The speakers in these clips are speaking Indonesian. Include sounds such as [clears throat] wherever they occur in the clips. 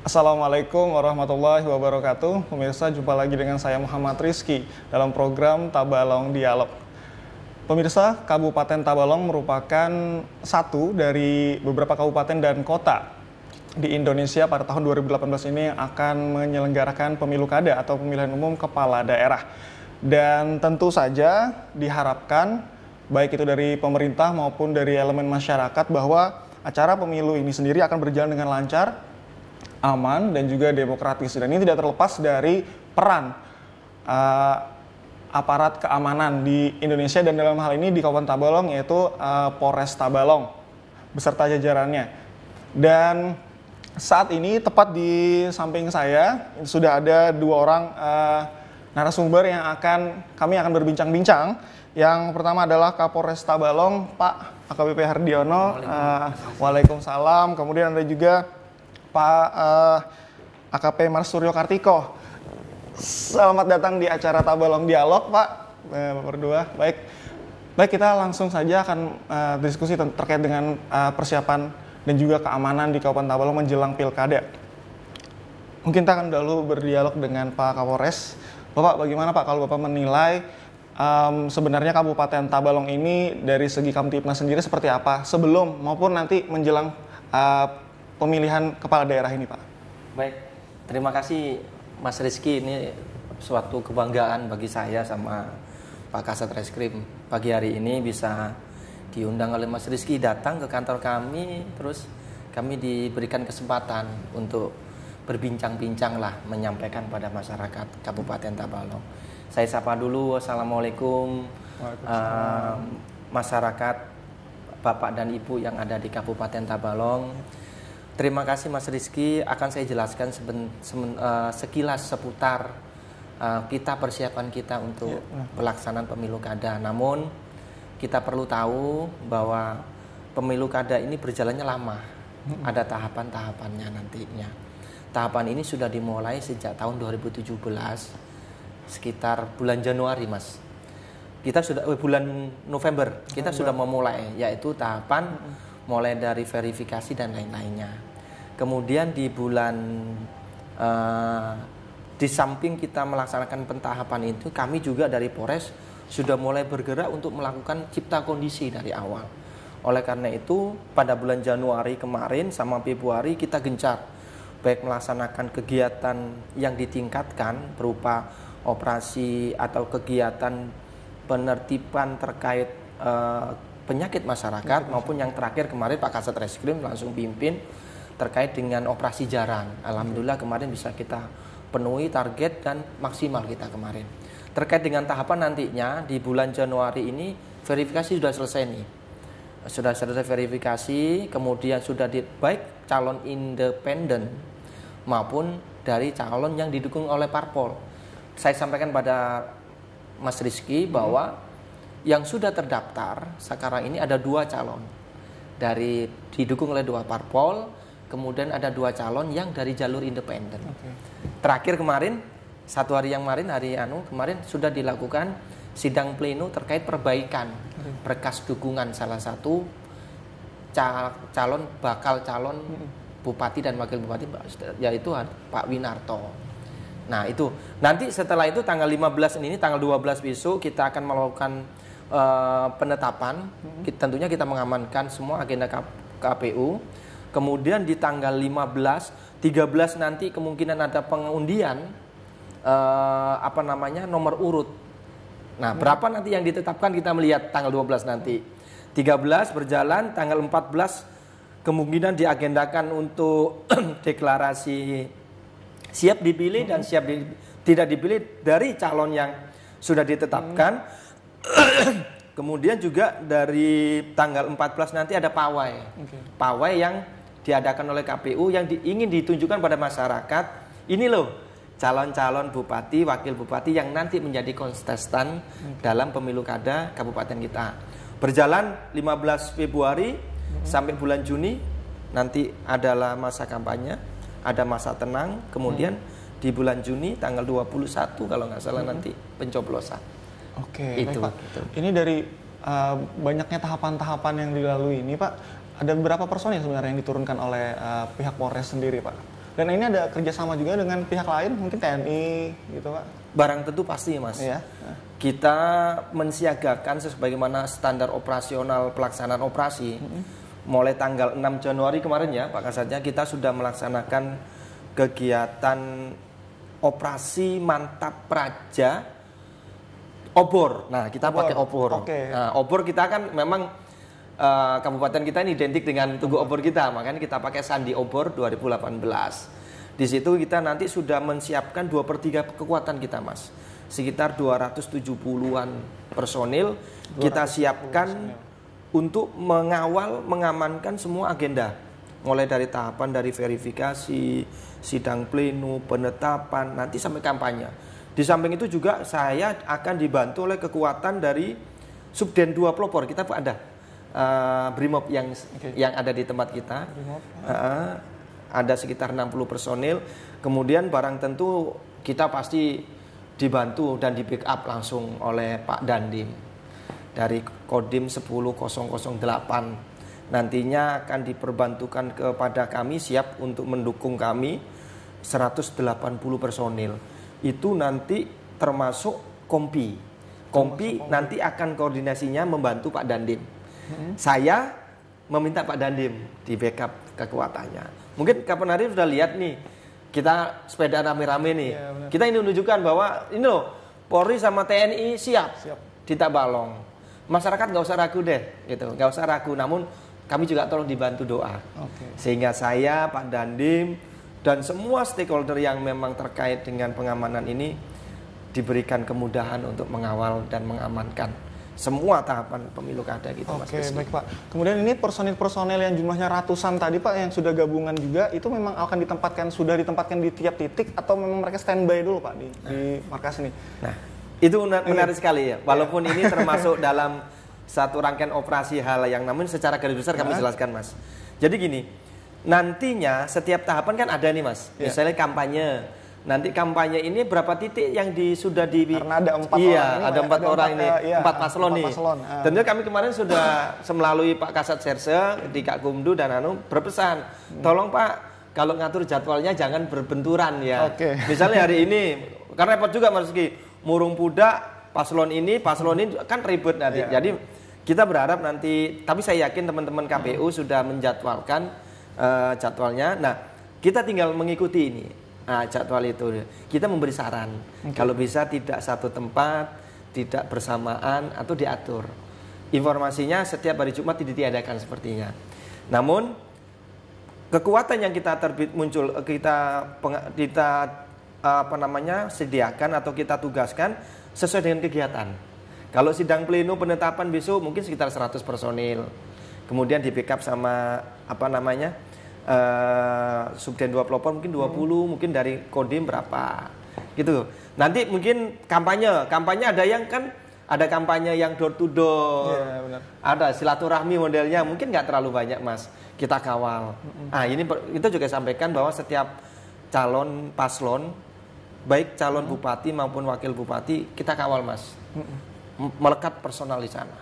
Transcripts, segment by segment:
Assalamualaikum warahmatullahi wabarakatuh. Pemirsa, jumpa lagi dengan saya Muhammad Rizky dalam program Tabalong Dialog. Pemirsa, Kabupaten Tabalong merupakan satu dari beberapa kabupaten dan kota di Indonesia pada tahun 2018 ini yang akan menyelenggarakan pemilu kada atau pemilihan umum kepala daerah. Dan tentu saja diharapkan baik itu dari pemerintah maupun dari elemen masyarakat bahwa acara pemilu ini sendiri akan berjalan dengan lancar aman dan juga demokratis dan ini tidak terlepas dari peran uh, aparat keamanan di Indonesia dan dalam hal ini di Kabupaten Tabalong yaitu uh, Polres Tabalong beserta jajarannya dan saat ini tepat di samping saya sudah ada dua orang uh, narasumber yang akan kami akan berbincang-bincang yang pertama adalah Kapolres Tabalong Pak AKBP Hardiono Waalaikumsalam. Uh, Waalaikumsalam kemudian ada juga Pak uh, eh, AKP Suryo Kartiko. Selamat datang di acara Tabalong Dialog, Pak. Bapak eh, berdua. Baik. Baik, kita langsung saja akan uh, diskusi terkait dengan uh, persiapan dan juga keamanan di Kabupaten Tabalong menjelang Pilkada. Mungkin kita akan dahulu berdialog dengan Pak Kapolres. Bapak, bagaimana Pak kalau Bapak menilai um, sebenarnya Kabupaten Tabalong ini dari segi Kamtipnas sendiri seperti apa sebelum maupun nanti menjelang uh, pemilihan kepala daerah ini, Pak? Baik, terima kasih Mas Rizky. Ini suatu kebanggaan bagi saya sama Pak Kasat Reskrim pagi hari ini bisa diundang oleh Mas Rizky datang ke kantor kami terus kami diberikan kesempatan untuk berbincang-bincang lah menyampaikan pada masyarakat Kabupaten Tabalong. Saya sapa dulu, assalamualaikum uh, masyarakat Bapak dan Ibu yang ada di Kabupaten Tabalong. Terima kasih Mas Rizky, akan saya jelaskan seben, semen, uh, sekilas seputar uh, kita persiapan kita untuk ya. Nah. pelaksanaan pemilu kada. Namun kita perlu tahu bahwa pemilu kada ini berjalannya lama, -hmm. ada tahapan-tahapannya nantinya. Tahapan ini sudah dimulai sejak tahun 2017 sekitar bulan Januari, Mas. Kita sudah eh, bulan November, kita sudah memulai yaitu tahapan -hmm mulai dari verifikasi dan lain-lainnya. Kemudian di bulan uh, di samping kita melaksanakan pentahapan itu, kami juga dari Polres sudah mulai bergerak untuk melakukan cipta kondisi dari awal. Oleh karena itu, pada bulan Januari kemarin sama Februari kita gencar baik melaksanakan kegiatan yang ditingkatkan berupa operasi atau kegiatan penertiban terkait uh, penyakit masyarakat maupun yang terakhir kemarin Pak Kasat Reskrim langsung pimpin terkait dengan operasi jarang. Alhamdulillah kemarin bisa kita penuhi target dan maksimal kita kemarin. Terkait dengan tahapan nantinya di bulan Januari ini verifikasi sudah selesai nih. Sudah selesai verifikasi, kemudian sudah di, baik calon independen maupun dari calon yang didukung oleh parpol. Saya sampaikan pada Mas Rizky bahwa yang sudah terdaftar sekarang ini ada dua calon dari didukung oleh dua parpol, kemudian ada dua calon yang dari jalur independen. Okay. Terakhir kemarin satu hari yang kemarin hari anu kemarin sudah dilakukan sidang pleno terkait perbaikan berkas dukungan salah satu calon bakal calon bupati dan wakil bupati yaitu Pak Winarto. Nah, itu nanti setelah itu tanggal 15 ini tanggal 12 besok kita akan melakukan uh, penetapan, hmm. kita, tentunya kita mengamankan semua agenda KPU. Kemudian di tanggal 15, 13 nanti kemungkinan ada pengundian uh, apa namanya nomor urut. Nah, hmm. berapa nanti yang ditetapkan kita melihat tanggal 12 nanti. 13 berjalan tanggal 14 kemungkinan diagendakan untuk [clears throat] deklarasi siap dipilih hmm. dan mm-hmm. siap di, tidak dipilih dari calon yang sudah ditetapkan. Hmm [clears throat] Kemudian juga dari tanggal 14 nanti ada pawai. Okay. Pawai yang diadakan oleh KPU yang di, ingin ditunjukkan pada masyarakat. Ini loh calon-calon bupati, wakil bupati yang nanti menjadi konstestan okay. dalam pemilu kada kabupaten kita. Berjalan 15 Februari okay. sampai bulan Juni nanti adalah masa kampanye, ada masa tenang, kemudian hmm. di bulan Juni tanggal 21 kalau nggak salah hmm. nanti pencoblosan. Oke, okay, itu, Ini dari uh, banyaknya tahapan-tahapan yang dilalui ini, Pak. Ada berapa yang sebenarnya yang diturunkan oleh uh, pihak Polres sendiri, Pak? Dan ini ada kerjasama juga dengan pihak lain, mungkin TNI, gitu, Pak? Barang tentu pasti, Mas. Iya. Kita mensiagakan sebagaimana standar operasional pelaksanaan operasi. Mm -hmm. Mulai tanggal 6 Januari kemarin ya, Pak Kasatnya, kita sudah melaksanakan kegiatan operasi mantap praja Obor. Nah, kita obor. pakai obor. Okay. Nah, obor kita kan memang uh, kabupaten kita ini identik dengan tugu obor kita, makanya kita pakai sandi obor 2018. Di situ kita nanti sudah menyiapkan dua per tiga kekuatan kita, Mas. Sekitar 270-an personil kita siapkan untuk mengawal, mengamankan semua agenda. Mulai dari tahapan dari verifikasi, sidang pleno, penetapan, nanti sampai kampanye di samping itu juga saya akan dibantu oleh kekuatan dari Subden 2 Pelopor. Kita ada uh, Brimob yang okay. yang ada di tempat kita. Uh, ada sekitar 60 personil. Kemudian barang tentu kita pasti dibantu dan di backup langsung oleh Pak Dandim dari Kodim 10008. Nantinya akan diperbantukan kepada kami siap untuk mendukung kami 180 personil itu nanti termasuk kompi. Kompi termasuk nanti akan koordinasinya membantu Pak Dandim. Hmm. Saya meminta Pak Dandim di backup kekuatannya. Mungkin Kapan hari sudah lihat nih, kita sepeda rame-rame nih. Ya, kita ini menunjukkan bahwa ini loh Polri sama TNI siap, siap. tidak balong. Masyarakat nggak usah ragu deh, gitu, nggak usah ragu. Namun kami juga tolong dibantu doa. Okay. Sehingga saya Pak Dandim dan semua stakeholder yang memang terkait dengan pengamanan ini diberikan kemudahan untuk mengawal dan mengamankan semua tahapan pemilu kada gitu Oke, Mas. Oke, baik Pak. Kemudian ini personil-personil yang jumlahnya ratusan tadi Pak yang sudah gabungan juga itu memang akan ditempatkan sudah ditempatkan di tiap titik atau memang mereka standby dulu Pak di, nah. di markas ini. Nah, itu menarik sekali ya. Walaupun ya. ini termasuk [laughs] dalam satu rangkaian operasi hal yang namun secara garis besar kami iya. jelaskan Mas. Jadi gini, nantinya setiap tahapan kan ada nih mas yeah. misalnya kampanye nanti kampanye ini berapa titik yang di, sudah di karena ada empat iya, orang ini, ada empat orang ini eh, iya, empat paslon nih uh. kami kemarin sudah melalui Pak Kasat Serse di Kak Gumdu dan Anu berpesan tolong Pak kalau ngatur jadwalnya jangan berbenturan ya okay. [laughs] misalnya hari ini karena repot juga Mas Ki murung Puda paslon ini paslon ini kan ribet nanti yeah. jadi kita berharap nanti tapi saya yakin teman-teman KPU hmm. sudah menjadwalkan uh, jadwalnya. Nah, kita tinggal mengikuti ini nah, jadwal itu. Kita memberi saran okay. kalau bisa tidak satu tempat, tidak bersamaan atau diatur. Informasinya setiap hari Jumat tidak diadakan sepertinya. Namun kekuatan yang kita terbit muncul eh, kita kita apa namanya sediakan atau kita tugaskan sesuai dengan kegiatan. Kalau sidang pleno penetapan besok mungkin sekitar 100 personil. Kemudian di backup sama apa namanya? uh, eh, subden dua pelopor mungkin 20 hmm. mungkin dari kodim berapa gitu nanti mungkin kampanye kampanye ada yang kan ada kampanye yang door to door yeah, iya, ada silaturahmi modelnya mungkin nggak terlalu banyak mas kita kawal mm-hmm. nah ini kita juga sampaikan bahwa setiap calon paslon baik calon hmm bupati maupun wakil bupati kita kawal mas hmm melekat personal di sana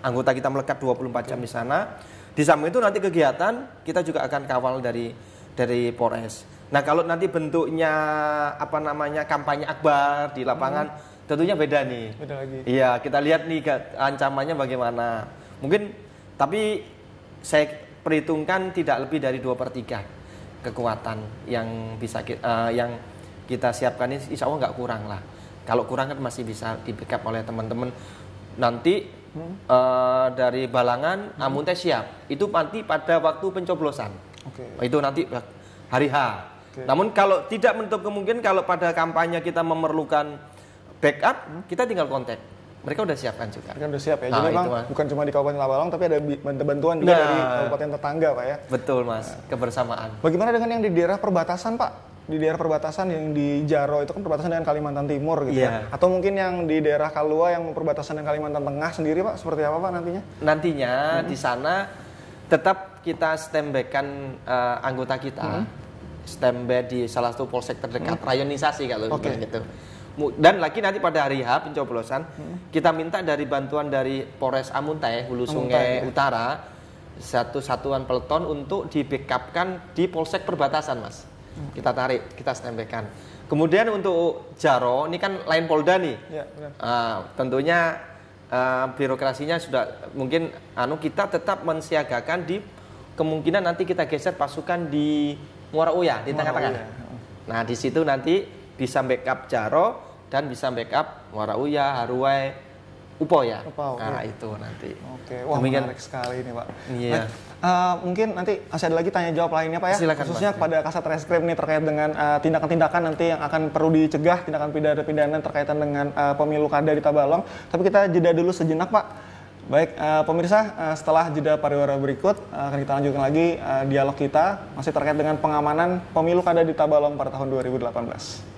anggota kita melekat 24 jam di sana di samping itu nanti kegiatan kita juga akan kawal dari dari Polres. Nah kalau nanti bentuknya apa namanya kampanye akbar di lapangan hmm. tentunya beda nih. Beda lagi. Iya kita lihat nih ancamannya bagaimana. Mungkin tapi saya perhitungkan tidak lebih dari dua per tiga kekuatan yang bisa kita, uh, eh, yang kita siapkan ini insya Allah nggak kurang lah. Kalau kurang kan masih bisa di backup oleh teman-teman. Nanti hmm. uh, dari Balangan hmm. teh siap. Itu nanti pada waktu pencoblosan. Okay. Itu nanti hari H. Okay. Namun kalau tidak menutup kemungkinan kalau pada kampanye kita memerlukan backup, hmm. kita tinggal kontak. Mereka udah siapkan juga. Mereka udah siap ya. Nah, memang bukan cuma di Kabupaten Labalong tapi ada bantuan juga nah, dari kabupaten tetangga, Pak ya. Betul, Mas. Nah. Kebersamaan. Bagaimana dengan yang di daerah perbatasan, Pak? di daerah perbatasan yang di Jaro itu kan perbatasan dengan Kalimantan Timur gitu yeah. ya. Iya. Atau mungkin yang di daerah Kalua yang perbatasan dengan Kalimantan Tengah sendiri Pak seperti apa Pak nantinya? Nantinya hmm. di sana tetap kita stembekan uh, eh, anggota kita. Hmm. Stembe di salah satu polsek terdekat hmm. rayonisasi kalau okay. gitu. Dan lagi nanti pada hari H pencoblosan hmm. kita minta dari bantuan dari Polres Amuntai Hulu Sungai ya. Utara satu satuan peleton untuk di backupkan di polsek perbatasan, Mas kita tarik, kita stempelkan. Kemudian untuk Jaro ini kan lain Polda nih. Ya, benar. Uh, tentunya uh, birokrasinya sudah mungkin anu kita tetap mensiagakan di kemungkinan nanti kita geser pasukan di Muara Uya di tengah-tengah. Nah, di situ nanti bisa backup Jaro dan bisa backup Muara Uya, Haruai, UPO ya. UPO. Nah, iya. itu nanti. Oke. Wah, Demikian. menarik sekali ini, Pak. Iya. Yeah. Nah, uh, mungkin nanti masih ada lagi tanya jawab lainnya, Pak ya. Silakan, Khususnya Pak. kepada Kasat Reskrim ini terkait dengan eh, tindakan-tindakan uh, nanti yang akan perlu dicegah, tindakan pidana pidana terkaitan dengan uh, pemilu kada di Tabalong. Tapi kita jeda dulu sejenak, Pak. Baik, uh, pemirsa, uh, setelah jeda pariwara berikut uh, akan kita lanjutkan lagi uh, dialog kita masih terkait dengan pengamanan pemilu kada di Tabalong pada tahun 2018.